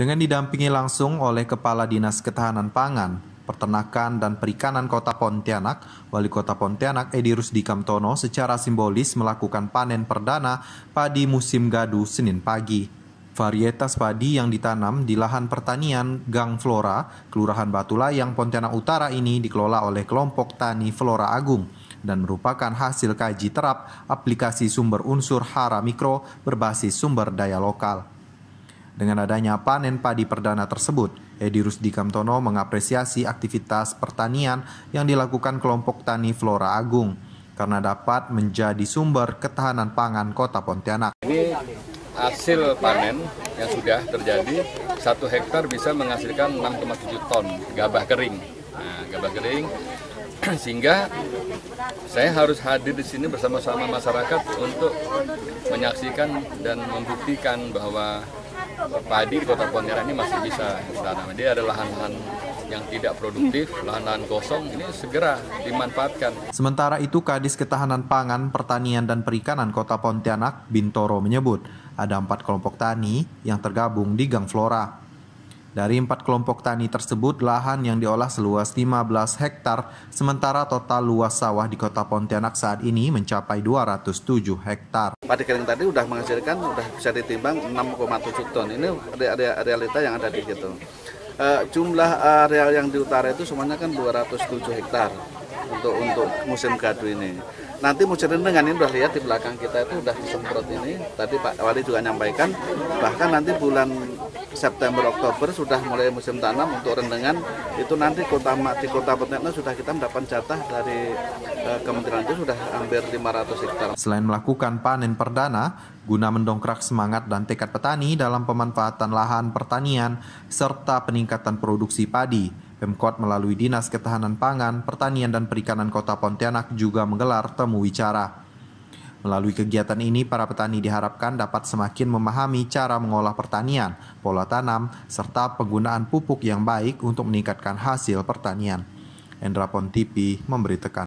dengan didampingi langsung oleh Kepala Dinas Ketahanan Pangan, Peternakan dan Perikanan Kota Pontianak, Wali Kota Pontianak Edi Rusdi Kamtono secara simbolis melakukan panen perdana padi musim gadu Senin pagi. Varietas padi yang ditanam di lahan pertanian Gang Flora, Kelurahan Batu Layang, Pontianak Utara ini dikelola oleh kelompok tani Flora Agung dan merupakan hasil kaji terap aplikasi sumber unsur hara mikro berbasis sumber daya lokal. Dengan adanya panen padi perdana tersebut, Edi Rusdi Kamtono mengapresiasi aktivitas pertanian yang dilakukan kelompok tani Flora Agung karena dapat menjadi sumber ketahanan pangan kota Pontianak. Ini hasil panen yang sudah terjadi, satu hektar bisa menghasilkan 6,7 ton gabah kering. Nah, gabah kering sehingga saya harus hadir di sini bersama-sama masyarakat untuk menyaksikan dan membuktikan bahwa padi kota Pontianak ini masih bisa ditanam. Dia ada lahan-lahan yang tidak produktif, lahan-lahan kosong ini segera dimanfaatkan. Sementara itu Kadis Ketahanan Pangan, Pertanian dan Perikanan Kota Pontianak, Bintoro menyebut ada empat kelompok tani yang tergabung di Gang Flora. Dari empat kelompok tani tersebut, lahan yang diolah seluas 15 hektar, sementara total luas sawah di kota Pontianak saat ini mencapai 207 hektar. Padi kering tadi sudah menghasilkan, sudah bisa ditimbang 6,7 ton. Ini area realita yang ada di situ. E, jumlah areal yang di utara itu semuanya kan 207 hektar untuk untuk musim gadu ini. Nanti musim rendengan ini sudah lihat di belakang kita itu sudah disemprot ini. Tadi Pak Wali juga nyampaikan bahkan nanti bulan September Oktober sudah mulai musim tanam untuk rendengan itu nanti kota di kota Pontianak sudah kita mendapat jatah dari eh, kementerian itu sudah hampir 500 hektar. Selain melakukan panen perdana guna mendongkrak semangat dan tekad petani dalam pemanfaatan lahan pertanian serta peningkatan produksi padi. Pemkot melalui Dinas Ketahanan Pangan, Pertanian dan Perikanan Kota Pontianak juga menggelar temu wicara. Melalui kegiatan ini, para petani diharapkan dapat semakin memahami cara mengolah pertanian, pola tanam, serta penggunaan pupuk yang baik untuk meningkatkan hasil pertanian. Endra Pontipi memberitakan.